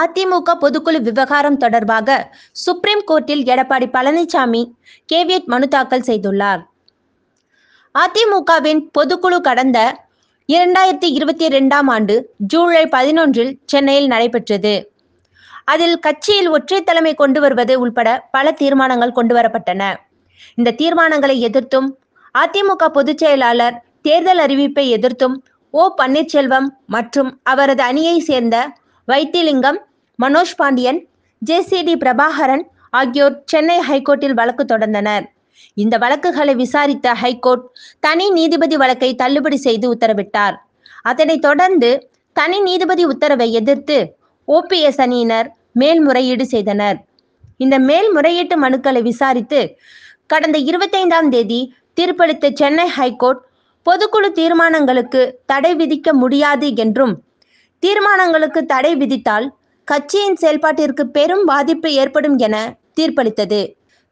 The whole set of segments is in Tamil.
அதிமுக பொதுக்குழு விவகாரம் தொடர்பாக சுப்ரீம் கோர்ட்டில் எடப்பாடி பழனிசாமி கேவியட் மனு தாக்கல் செய்துள்ளார் அதிமுகவின் பொதுக்குழு கடந்த இரண்டாயிரத்தி இருபத்தி இரண்டாம் ஆண்டு ஜூலை பதினொன்றில் சென்னையில் நடைபெற்றது அதில் கட்சியில் ஒற்றை தலைமை கொண்டு வருவது உள்பட பல தீர்மானங்கள் கொண்டு வரப்பட்டன இந்த தீர்மானங்களை எதிர்த்தும் அதிமுக பொதுச் செயலாளர் தேர்தல் அறிவிப்பை எதிர்த்தும் ஓ பன்னீர்செல்வம் மற்றும் அவரது அணியை சேர்ந்த Vaithilingam Manoj Pandian J C D Prabhakaran ஆகியோர் சென்னை ஹைகோர்ட்டில் வழக்கு தொடர்ந்தனர் இந்த வழக்குகளை விசாரித்த ஹைகோர்ட் தனி நீதிபதி வழக்கை தள்ளுபடி செய்து உத்தரவிட்டார் அதனைத் தொடர்ந்து தனி நீதிபதி உத்தரவை எதிர்த்து ஓபிஎஸ் அணியினர் மேல்முறையீடு செய்தனர் இந்த மேல்முறையீட்டு மனுக்களை விசாரித்து கடந்த இருபத்தைந்தாம் தேதி தீர்ப்பளித்த சென்னை ஹைகோர்ட் பொதுக்குழு தீர்மானங்களுக்கு தடை விதிக்க முடியாது என்றும் தீர்மானங்களுக்கு தடை விதித்தால் கட்சியின் செயல்பாட்டிற்கு பெரும் பாதிப்பு ஏற்படும் என தீர்ப்பளித்தது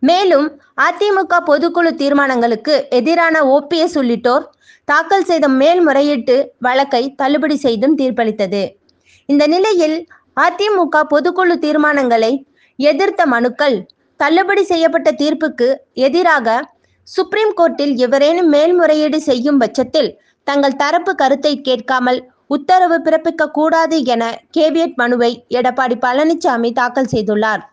மேலும் அதிமுக பொதுக்குழு தீர்மானங்களுக்கு எதிரான ஓபிஎஸ் உள்ளிட்டோர் தாக்கல் செய்த மேல்முறையீட்டு வழக்கை தள்ளுபடி செய்தும் தீர்ப்பளித்தது இந்த நிலையில் அதிமுக பொதுக்குழு தீர்மானங்களை எதிர்த்த மனுக்கள் தள்ளுபடி செய்யப்பட்ட தீர்ப்புக்கு எதிராக சுப்ரீம் கோர்ட்டில் எவரேனும் மேல்முறையீடு செய்யும் பட்சத்தில் தங்கள் தரப்பு கருத்தை கேட்காமல் உத்தரவு பிறப்பிக்க கூடாது என கேவியட் மனுவை எடப்பாடி பழனிசாமி தாக்கல் செய்துள்ளார்